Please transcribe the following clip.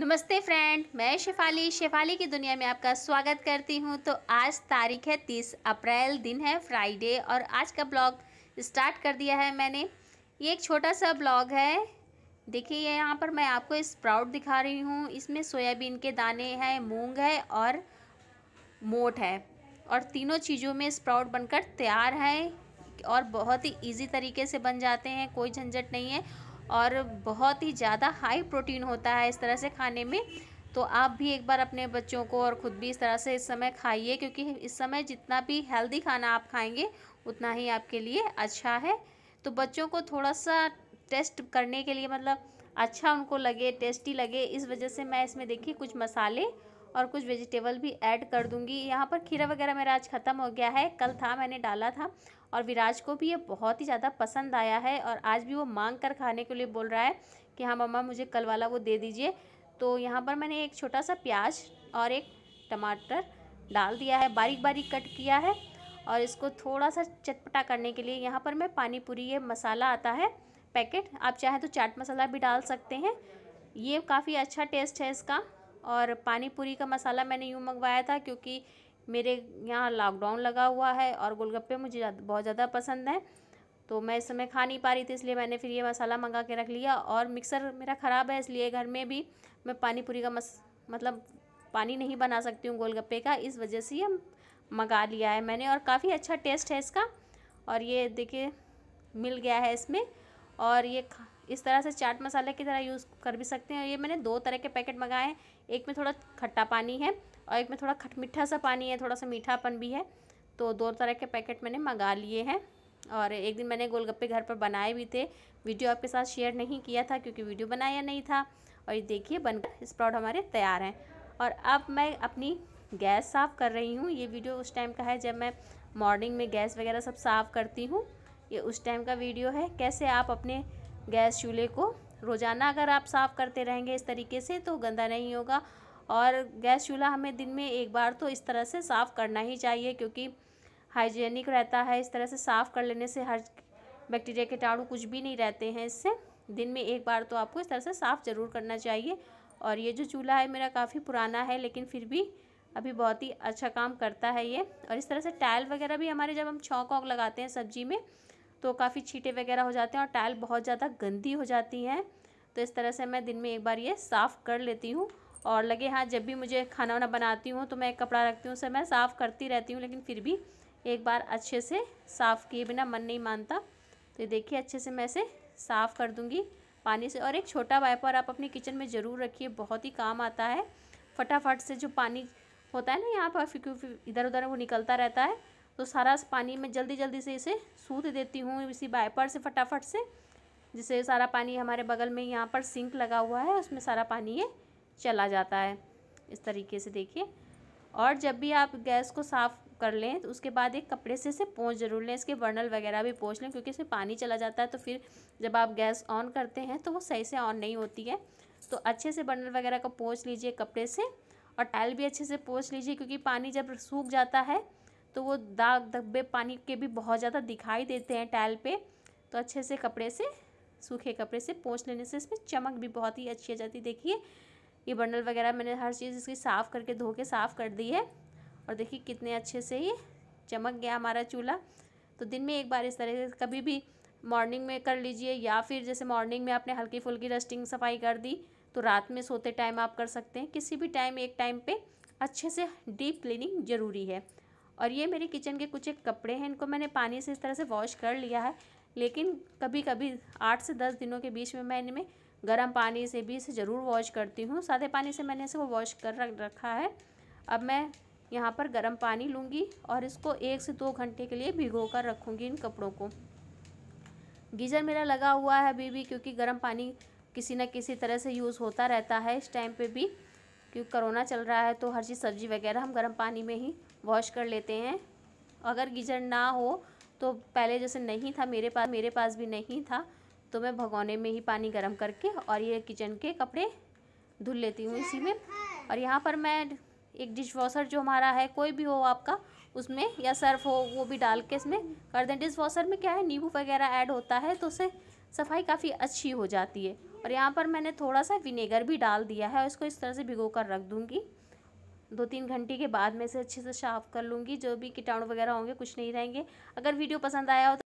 नमस्ते फ्रेंड मैं शेफाली शेफाली की दुनिया में आपका स्वागत करती हूं तो आज तारीख है तीस अप्रैल दिन है फ्राइडे और आज का ब्लॉग स्टार्ट कर दिया है मैंने ये एक छोटा सा ब्लॉग है देखिए यहाँ पर मैं आपको स्प्राउट दिखा रही हूँ इसमें सोयाबीन के दाने हैं मूंग है और मोट है और तीनों चीज़ों में स्प्राउट बनकर तैयार है और बहुत ही ईजी तरीके से बन जाते हैं कोई झंझट नहीं है और बहुत ही ज़्यादा हाई प्रोटीन होता है इस तरह से खाने में तो आप भी एक बार अपने बच्चों को और ख़ुद भी इस तरह से इस समय खाइए क्योंकि इस समय जितना भी हेल्दी खाना आप खाएंगे उतना ही आपके लिए अच्छा है तो बच्चों को थोड़ा सा टेस्ट करने के लिए मतलब अच्छा उनको लगे टेस्टी लगे इस वजह से मैं इसमें देखिए कुछ मसाले और कुछ वेजिटेबल भी ऐड कर दूंगी यहाँ पर खीरा वगैरह मेरा आज ख़त्म हो गया है कल था मैंने डाला था और विराज को भी ये बहुत ही ज़्यादा पसंद आया है और आज भी वो मांग कर खाने के लिए बोल रहा है कि हाँ मम्मा मुझे कल वाला वो दे दीजिए तो यहाँ पर मैंने एक छोटा सा प्याज और एक टमाटर डाल दिया है बारीक बारीक कट किया है और इसको थोड़ा सा चटपटा करने के लिए यहाँ पर मैं पानी पूरी ये मसाला आता है पैकेट आप चाहे तो चाट मसाला भी डाल सकते हैं ये काफ़ी अच्छा टेस्ट है इसका और पानी पूरी का मसाला मैंने यूँ मंगवाया था क्योंकि मेरे यहाँ लॉकडाउन लगा हुआ है और गोलगप्पे मुझे जाद, बहुत ज़्यादा पसंद हैं तो मैं इस समय खा नहीं पा रही थी इसलिए मैंने फिर ये मसाला मंगा के रख लिया और मिक्सर मेरा ख़राब है इसलिए घर में भी मैं पानी पूरी का मस मतलब पानी नहीं बना सकती हूँ गोलगप्पे का इस वजह से ये मंगा लिया है मैंने और काफ़ी अच्छा टेस्ट है इसका और ये देखिए मिल गया है इसमें और ये इस तरह से चाट मसाले की तरह यूज़ कर भी सकते हैं ये मैंने दो तरह के पैकेट मंगाए हैं एक में थोड़ा खट्टा पानी है और एक में थोड़ा खट मीठा सा पानी है थोड़ा सा मीठापन भी है तो दो तरह के पैकेट मैंने मंगा लिए हैं और एक दिन मैंने गोलगप्पे घर पर बनाए भी थे वीडियो आपके साथ शेयर नहीं किया था क्योंकि वीडियो बनाया नहीं था और ये देखिए बनकर स्प्राउट हमारे तैयार हैं और अब मैं अपनी गैस साफ़ कर रही हूँ ये वीडियो उस टाइम का है जब मैं मॉर्निंग में गैस वगैरह सब साफ़ करती हूँ ये उस टाइम का वीडियो है कैसे आप अपने गैस चूल्हे को रोज़ाना अगर आप साफ़ करते रहेंगे इस तरीके से तो गंदा नहीं होगा और गैस चूल्हा हमें दिन में एक बार तो इस तरह से साफ़ करना ही चाहिए क्योंकि हाइजेनिक रहता है इस तरह से साफ़ कर लेने से हर बैक्टीरिया कीटाणु कुछ भी नहीं रहते हैं इससे दिन में एक बार तो आपको इस तरह से साफ़ ज़रूर करना चाहिए और ये जो चूल्हा है मेरा काफ़ी पुराना है लेकिन फिर भी अभी बहुत ही अच्छा काम करता है ये और इस तरह से टाइल वगैरह भी हमारे जब हम छौक वौक लगाते हैं सब्जी में तो काफ़ी छीटे वगैरह हो जाते हैं और टाइल बहुत ज़्यादा गंदी हो जाती हैं तो इस तरह से मैं दिन में एक बार ये साफ़ कर लेती हूँ और लगे हाँ जब भी मुझे खाना वाना बनाती हूँ तो मैं कपड़ा रखती हूँ उसे मैं साफ़ करती रहती हूँ लेकिन फिर भी एक बार अच्छे से साफ़ किए बिना मन नहीं मानता तो देखिए अच्छे से मैं इसे साफ़ कर दूँगी पानी से और एक छोटा वाइपर आप अपने किचन में ज़रूर रखिए बहुत ही काम आता है फटाफट से जो पानी होता है ना यहाँ पर इधर उधर वो निकलता रहता है तो सारा पानी मैं जल्दी जल्दी से इसे सूत देती हूँ इसी बाइपर से फटाफट से जिससे सारा पानी हमारे बगल में यहाँ पर सिंक लगा हुआ है उसमें सारा पानी ये चला जाता है इस तरीके से देखिए और जब भी आप गैस को साफ़ कर लें तो उसके बाद एक कपड़े से इसे पोंछ जरूर लें इसके बर्नल वगैरह भी पोंछ लें क्योंकि इसमें पानी चला जाता है तो फिर जब आप गैस ऑन करते हैं तो वो सही से ऑन नहीं होती है तो अच्छे से बर्नल वगैरह को पोंछ लीजिए कपड़े से और टाइल भी अच्छे से पोंछ लीजिए क्योंकि पानी जब सूख जाता है तो वो दाग धब्बे पानी के भी बहुत ज़्यादा दिखाई देते हैं टाइल पे तो अच्छे से कपड़े से सूखे कपड़े से पोंछ लेने से इसमें चमक भी बहुत ही अच्छी आ जाती है देखिए ये बंडल वगैरह मैंने हर चीज़ इसकी साफ़ करके धो के साफ़ कर दी है और देखिए कितने अच्छे से ये चमक गया हमारा चूल्हा तो दिन में एक बार इस तरह से कभी भी मॉर्निंग में कर लीजिए या फिर जैसे मॉर्निंग में आपने हल्की फुल्की डस्टिंग सफाई कर दी तो रात में सोते टाइम आप कर सकते हैं किसी भी टाइम एक टाइम पे अच्छे से डीप क्लीनिंग ज़रूरी है और ये मेरे किचन के कुछ एक कपड़े हैं इनको मैंने पानी से इस तरह से वॉश कर लिया है लेकिन कभी कभी आठ से दस दिनों के बीच में मैं इनमें गर्म पानी से भी इसे ज़रूर वॉश करती हूँ सादे पानी से मैंने इसे वो वॉश कर रख रखा है अब मैं यहाँ पर गर्म पानी लूँगी और इसको एक से दो घंटे के लिए भिगो कर रखूँगी इन कपड़ों को गीज़र मेरा लगा हुआ है अभी भी क्योंकि गर्म पानी किसी न किसी तरह से यूज़ होता रहता है इस टाइम पर भी क्योंकि करोना चल रहा है तो हर चीज़ सब्ज़ी वगैरह हम गर्म पानी में ही वॉश कर लेते हैं अगर गीजर ना हो तो पहले जैसे नहीं था मेरे पास मेरे पास भी नहीं था तो मैं भगोने में ही पानी गर्म करके और ये किचन के कपड़े धुल लेती हूँ इसी में और यहाँ पर मैं एक डिश वॉशर जो हमारा है कोई भी हो आपका उसमें या सर्फ हो वो भी डाल के इसमें कर दें डिश वॉशर में क्या है नींबू वगैरह ऐड होता है तो उससे सफाई काफ़ी अच्छी हो जाती है और यहाँ पर मैंने थोड़ा सा विनेगर भी डाल दिया है और इसको इस तरह से भिगो कर रख दूँगी दो तीन घंटे के बाद मैं इसे अच्छे से साफ़ कर लूँगी जो भी कीटाणु वगैरह होंगे कुछ नहीं रहेंगे अगर वीडियो पसंद आया हो तो